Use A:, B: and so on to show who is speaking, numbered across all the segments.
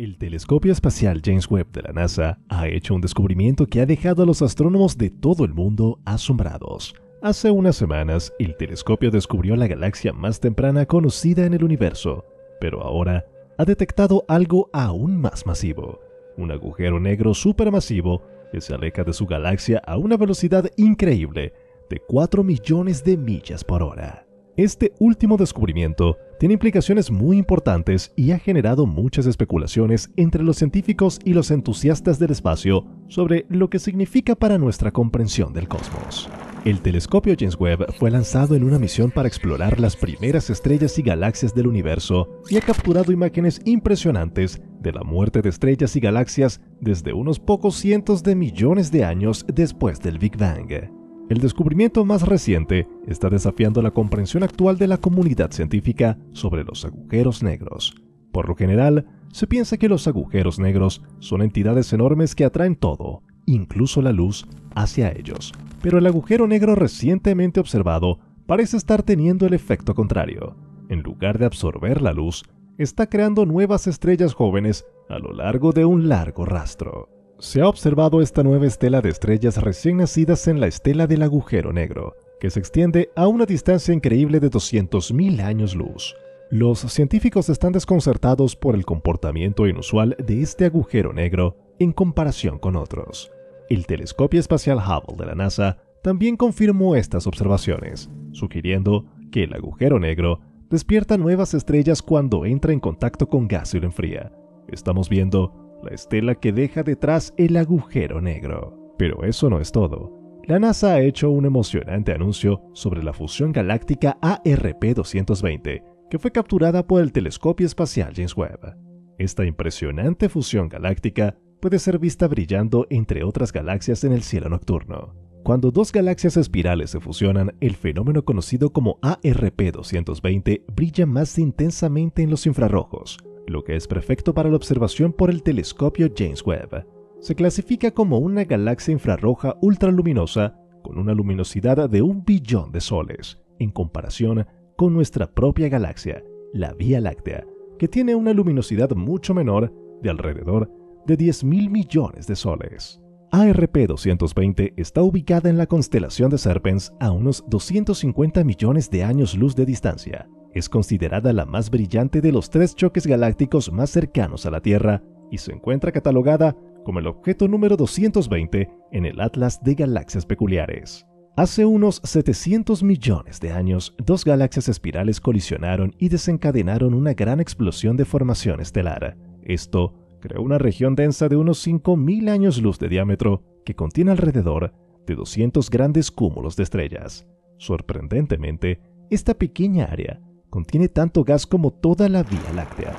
A: El telescopio espacial James Webb de la NASA ha hecho un descubrimiento que ha dejado a los astrónomos de todo el mundo asombrados. Hace unas semanas, el telescopio descubrió la galaxia más temprana conocida en el universo, pero ahora ha detectado algo aún más masivo, un agujero negro supermasivo que se aleja de su galaxia a una velocidad increíble de 4 millones de millas por hora. Este último descubrimiento tiene implicaciones muy importantes y ha generado muchas especulaciones entre los científicos y los entusiastas del espacio sobre lo que significa para nuestra comprensión del cosmos. El telescopio James Webb fue lanzado en una misión para explorar las primeras estrellas y galaxias del universo y ha capturado imágenes impresionantes de la muerte de estrellas y galaxias desde unos pocos cientos de millones de años después del Big Bang. El descubrimiento más reciente está desafiando la comprensión actual de la comunidad científica sobre los agujeros negros. Por lo general, se piensa que los agujeros negros son entidades enormes que atraen todo, incluso la luz, hacia ellos. Pero el agujero negro recientemente observado parece estar teniendo el efecto contrario. En lugar de absorber la luz, está creando nuevas estrellas jóvenes a lo largo de un largo rastro. Se ha observado esta nueva estela de estrellas recién nacidas en la estela del agujero negro, que se extiende a una distancia increíble de 200.000 años luz. Los científicos están desconcertados por el comportamiento inusual de este agujero negro en comparación con otros. El telescopio espacial Hubble de la NASA también confirmó estas observaciones, sugiriendo que el agujero negro despierta nuevas estrellas cuando entra en contacto con gas y lo enfría. Estamos viendo la estela que deja detrás el agujero negro. Pero eso no es todo. La NASA ha hecho un emocionante anuncio sobre la fusión galáctica ARP-220, que fue capturada por el telescopio espacial James Webb. Esta impresionante fusión galáctica puede ser vista brillando entre otras galaxias en el cielo nocturno. Cuando dos galaxias espirales se fusionan, el fenómeno conocido como ARP-220 brilla más intensamente en los infrarrojos, lo que es perfecto para la observación por el telescopio James Webb. Se clasifica como una galaxia infrarroja ultraluminosa con una luminosidad de un billón de soles, en comparación con nuestra propia galaxia, la Vía Láctea, que tiene una luminosidad mucho menor de alrededor de 10.000 millones de soles. ARP 220 está ubicada en la constelación de Serpens a unos 250 millones de años luz de distancia, es considerada la más brillante de los tres choques galácticos más cercanos a la Tierra y se encuentra catalogada como el objeto número 220 en el Atlas de Galaxias Peculiares. Hace unos 700 millones de años, dos galaxias espirales colisionaron y desencadenaron una gran explosión de formación estelar. Esto creó una región densa de unos 5.000 años luz de diámetro que contiene alrededor de 200 grandes cúmulos de estrellas. Sorprendentemente, esta pequeña área contiene tanto gas como toda la Vía Láctea.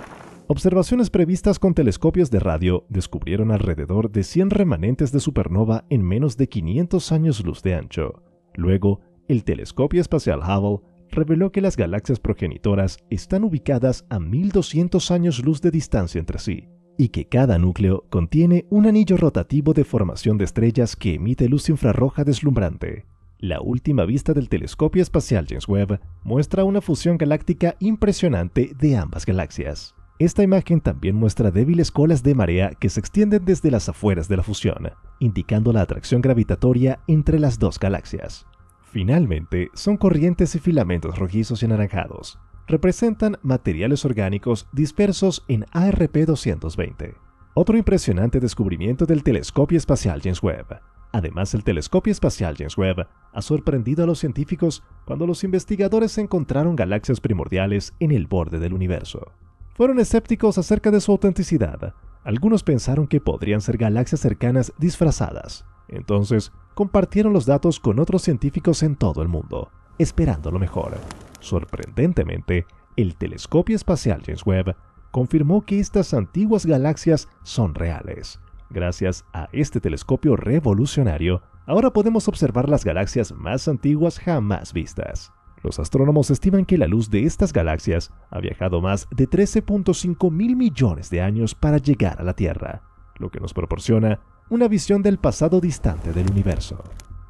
A: Observaciones previstas con telescopios de radio descubrieron alrededor de 100 remanentes de supernova en menos de 500 años luz de ancho. Luego, el telescopio espacial Hubble reveló que las galaxias progenitoras están ubicadas a 1200 años luz de distancia entre sí, y que cada núcleo contiene un anillo rotativo de formación de estrellas que emite luz infrarroja deslumbrante. La última vista del telescopio espacial James Webb muestra una fusión galáctica impresionante de ambas galaxias. Esta imagen también muestra débiles colas de marea que se extienden desde las afueras de la fusión, indicando la atracción gravitatoria entre las dos galaxias. Finalmente, son corrientes y filamentos rojizos y anaranjados. Representan materiales orgánicos dispersos en ARP 220. Otro impresionante descubrimiento del telescopio espacial James Webb Además, el telescopio espacial James Webb ha sorprendido a los científicos cuando los investigadores encontraron galaxias primordiales en el borde del universo. Fueron escépticos acerca de su autenticidad. Algunos pensaron que podrían ser galaxias cercanas disfrazadas. Entonces, compartieron los datos con otros científicos en todo el mundo, esperando lo mejor. Sorprendentemente, el telescopio espacial James Webb confirmó que estas antiguas galaxias son reales Gracias a este telescopio revolucionario, ahora podemos observar las galaxias más antiguas jamás vistas. Los astrónomos estiman que la luz de estas galaxias ha viajado más de 13.5 mil millones de años para llegar a la Tierra, lo que nos proporciona una visión del pasado distante del universo.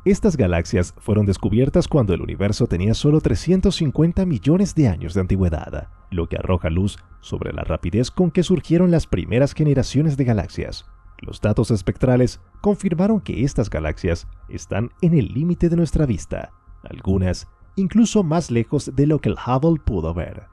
A: Estas galaxias fueron descubiertas cuando el universo tenía solo 350 millones de años de antigüedad, lo que arroja luz sobre la rapidez con que surgieron las primeras generaciones de galaxias, los datos espectrales confirmaron que estas galaxias están en el límite de nuestra vista, algunas incluso más lejos de lo que el Hubble pudo ver.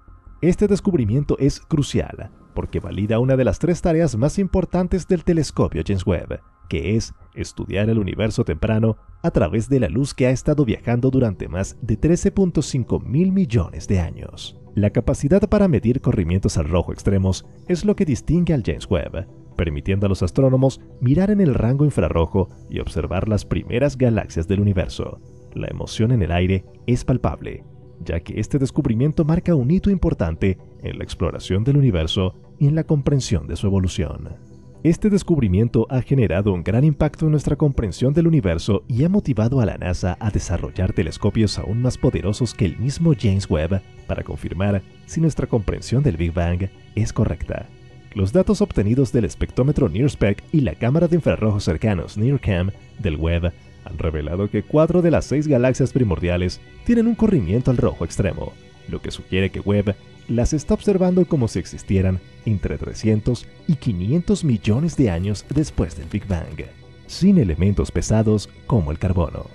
A: Este descubrimiento es crucial porque valida una de las tres tareas más importantes del telescopio James Webb, que es estudiar el universo temprano a través de la luz que ha estado viajando durante más de 13.5 mil millones de años. La capacidad para medir corrimientos al rojo extremos es lo que distingue al James Webb, permitiendo a los astrónomos mirar en el rango infrarrojo y observar las primeras galaxias del universo. La emoción en el aire es palpable, ya que este descubrimiento marca un hito importante en la exploración del universo y en la comprensión de su evolución. Este descubrimiento ha generado un gran impacto en nuestra comprensión del universo y ha motivado a la NASA a desarrollar telescopios aún más poderosos que el mismo James Webb para confirmar si nuestra comprensión del Big Bang es correcta. Los datos obtenidos del espectrómetro NIRSPEC y la cámara de infrarrojos cercanos NIRCam del web han revelado que cuatro de las seis galaxias primordiales tienen un corrimiento al rojo extremo, lo que sugiere que Webb las está observando como si existieran entre 300 y 500 millones de años después del Big Bang, sin elementos pesados como el carbono.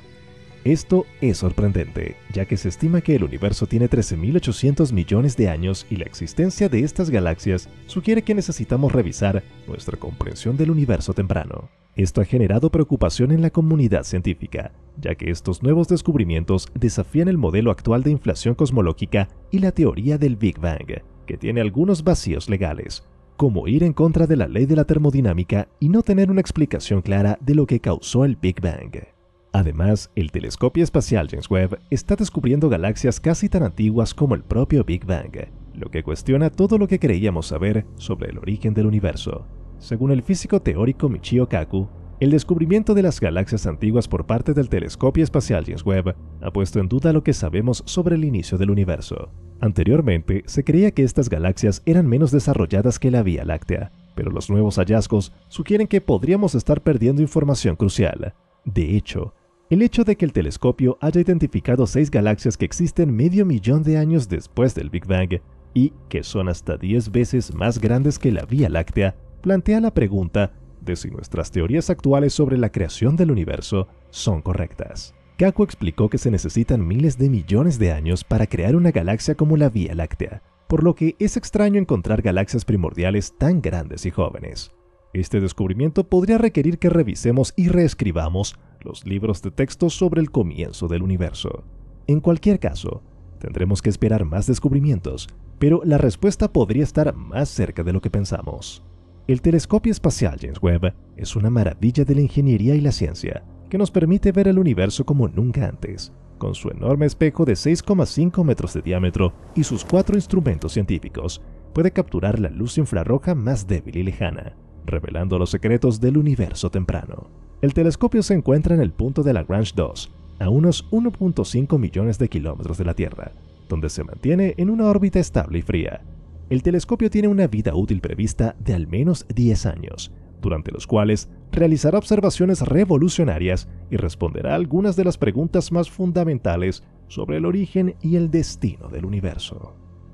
A: Esto es sorprendente, ya que se estima que el universo tiene 13.800 millones de años y la existencia de estas galaxias sugiere que necesitamos revisar nuestra comprensión del universo temprano. Esto ha generado preocupación en la comunidad científica, ya que estos nuevos descubrimientos desafían el modelo actual de inflación cosmológica y la teoría del Big Bang, que tiene algunos vacíos legales, como ir en contra de la ley de la termodinámica y no tener una explicación clara de lo que causó el Big Bang. Además, el telescopio espacial James Webb está descubriendo galaxias casi tan antiguas como el propio Big Bang, lo que cuestiona todo lo que creíamos saber sobre el origen del universo. Según el físico teórico Michio Kaku, el descubrimiento de las galaxias antiguas por parte del telescopio espacial James Webb ha puesto en duda lo que sabemos sobre el inicio del universo. Anteriormente, se creía que estas galaxias eran menos desarrolladas que la Vía Láctea, pero los nuevos hallazgos sugieren que podríamos estar perdiendo información crucial. De hecho, el hecho de que el telescopio haya identificado seis galaxias que existen medio millón de años después del Big Bang y que son hasta 10 veces más grandes que la Vía Láctea, plantea la pregunta de si nuestras teorías actuales sobre la creación del universo son correctas. Kaku explicó que se necesitan miles de millones de años para crear una galaxia como la Vía Láctea, por lo que es extraño encontrar galaxias primordiales tan grandes y jóvenes. Este descubrimiento podría requerir que revisemos y reescribamos los libros de texto sobre el comienzo del universo. En cualquier caso, tendremos que esperar más descubrimientos, pero la respuesta podría estar más cerca de lo que pensamos. El telescopio espacial James Webb es una maravilla de la ingeniería y la ciencia, que nos permite ver el universo como nunca antes, con su enorme espejo de 6,5 metros de diámetro y sus cuatro instrumentos científicos, puede capturar la luz infrarroja más débil y lejana, revelando los secretos del universo temprano. El telescopio se encuentra en el punto de Lagrange 2, a unos 1.5 millones de kilómetros de la Tierra, donde se mantiene en una órbita estable y fría. El telescopio tiene una vida útil prevista de al menos 10 años, durante los cuales realizará observaciones revolucionarias y responderá algunas de las preguntas más fundamentales sobre el origen y el destino del universo.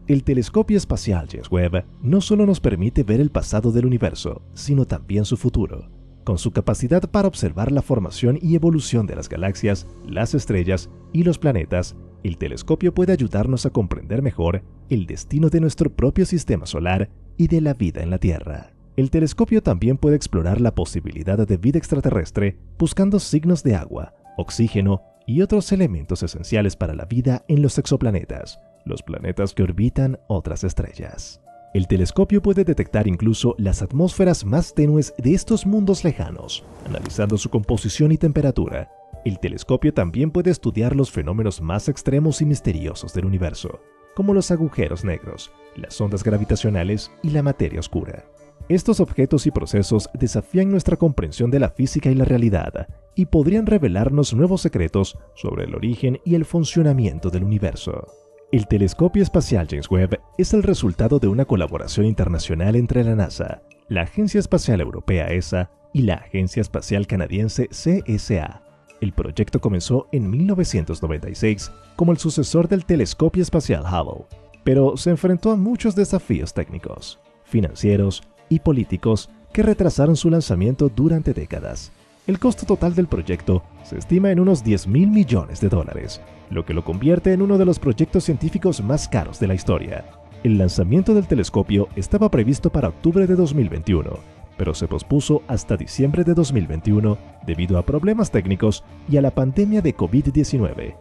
A: El telescopio espacial James Webb no solo nos permite ver el pasado del universo, sino también su futuro. Con su capacidad para observar la formación y evolución de las galaxias, las estrellas y los planetas, el telescopio puede ayudarnos a comprender mejor el destino de nuestro propio sistema solar y de la vida en la Tierra. El telescopio también puede explorar la posibilidad de vida extraterrestre buscando signos de agua, oxígeno y otros elementos esenciales para la vida en los exoplanetas, los planetas que orbitan otras estrellas. El telescopio puede detectar incluso las atmósferas más tenues de estos mundos lejanos, analizando su composición y temperatura. El telescopio también puede estudiar los fenómenos más extremos y misteriosos del universo, como los agujeros negros, las ondas gravitacionales y la materia oscura. Estos objetos y procesos desafían nuestra comprensión de la física y la realidad, y podrían revelarnos nuevos secretos sobre el origen y el funcionamiento del universo. El telescopio espacial James Webb es el resultado de una colaboración internacional entre la NASA, la Agencia Espacial Europea ESA y la Agencia Espacial Canadiense CSA. El proyecto comenzó en 1996 como el sucesor del telescopio espacial Hubble, pero se enfrentó a muchos desafíos técnicos, financieros y políticos que retrasaron su lanzamiento durante décadas. El costo total del proyecto se estima en unos 10 mil millones de dólares, lo que lo convierte en uno de los proyectos científicos más caros de la historia. El lanzamiento del telescopio estaba previsto para octubre de 2021, pero se pospuso hasta diciembre de 2021 debido a problemas técnicos y a la pandemia de COVID-19.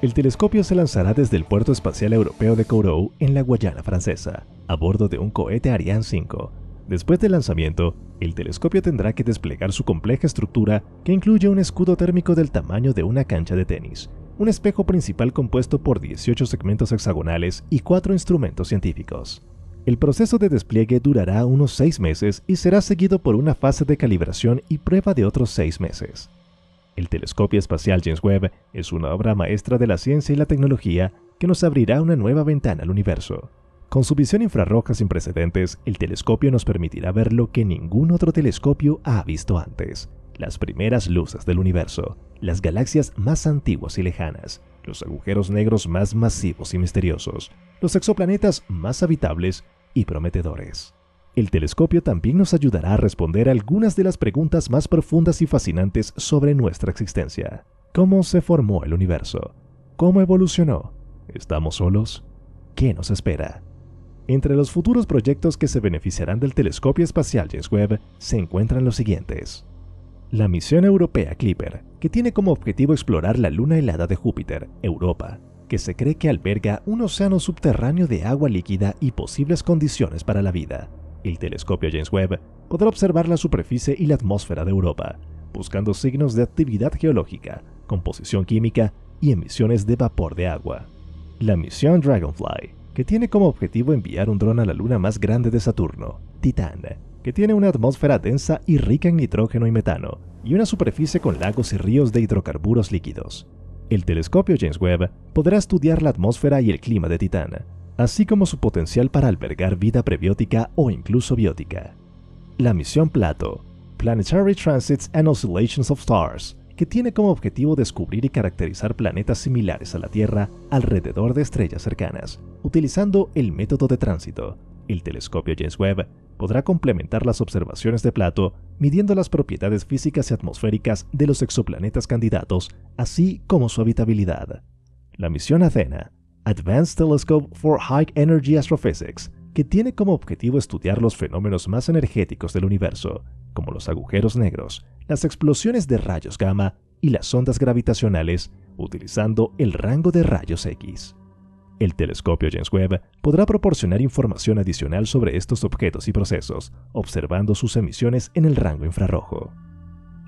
A: El telescopio se lanzará desde el Puerto Espacial Europeo de Kourou en la Guayana Francesa, a bordo de un cohete Ariane 5, Después del lanzamiento, el telescopio tendrá que desplegar su compleja estructura que incluye un escudo térmico del tamaño de una cancha de tenis, un espejo principal compuesto por 18 segmentos hexagonales y cuatro instrumentos científicos. El proceso de despliegue durará unos seis meses y será seguido por una fase de calibración y prueba de otros seis meses. El telescopio espacial James Webb es una obra maestra de la ciencia y la tecnología que nos abrirá una nueva ventana al universo. Con su visión infrarroja sin precedentes, el telescopio nos permitirá ver lo que ningún otro telescopio ha visto antes, las primeras luces del universo, las galaxias más antiguas y lejanas, los agujeros negros más masivos y misteriosos, los exoplanetas más habitables y prometedores. El telescopio también nos ayudará a responder algunas de las preguntas más profundas y fascinantes sobre nuestra existencia. ¿Cómo se formó el universo? ¿Cómo evolucionó? ¿Estamos solos? ¿Qué nos espera? Entre los futuros proyectos que se beneficiarán del telescopio espacial James Webb se encuentran los siguientes. La misión europea Clipper, que tiene como objetivo explorar la luna helada de Júpiter, Europa, que se cree que alberga un océano subterráneo de agua líquida y posibles condiciones para la vida. El telescopio James Webb podrá observar la superficie y la atmósfera de Europa, buscando signos de actividad geológica, composición química y emisiones de vapor de agua. La misión Dragonfly, que tiene como objetivo enviar un dron a la luna más grande de Saturno, Titán, que tiene una atmósfera densa y rica en nitrógeno y metano, y una superficie con lagos y ríos de hidrocarburos líquidos. El telescopio James Webb podrá estudiar la atmósfera y el clima de Titán, así como su potencial para albergar vida prebiótica o incluso biótica. La misión Plato, Planetary Transits and Oscillations of Stars, que tiene como objetivo descubrir y caracterizar planetas similares a la Tierra alrededor de estrellas cercanas, utilizando el método de tránsito. El telescopio James Webb podrá complementar las observaciones de Plato midiendo las propiedades físicas y atmosféricas de los exoplanetas candidatos, así como su habitabilidad. La misión Athena, Advanced Telescope for High Energy Astrophysics, que tiene como objetivo estudiar los fenómenos más energéticos del universo, como los agujeros negros, las explosiones de rayos gamma y las ondas gravitacionales utilizando el rango de rayos X. El telescopio James Webb podrá proporcionar información adicional sobre estos objetos y procesos, observando sus emisiones en el rango infrarrojo.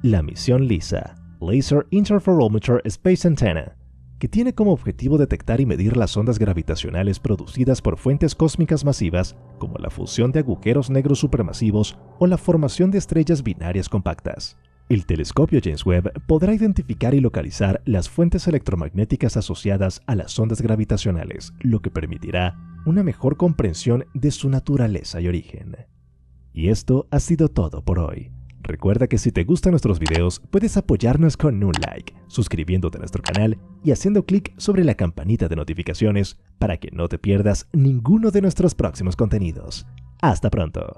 A: La misión LISA, Laser Interferometer Space Antenna, que tiene como objetivo detectar y medir las ondas gravitacionales producidas por fuentes cósmicas masivas, como la fusión de agujeros negros supermasivos o la formación de estrellas binarias compactas. El telescopio James Webb podrá identificar y localizar las fuentes electromagnéticas asociadas a las ondas gravitacionales, lo que permitirá una mejor comprensión de su naturaleza y origen. Y esto ha sido todo por hoy. Recuerda que si te gustan nuestros videos, puedes apoyarnos con un like, suscribiéndote a nuestro canal y haciendo clic sobre la campanita de notificaciones para que no te pierdas ninguno de nuestros próximos contenidos. Hasta pronto.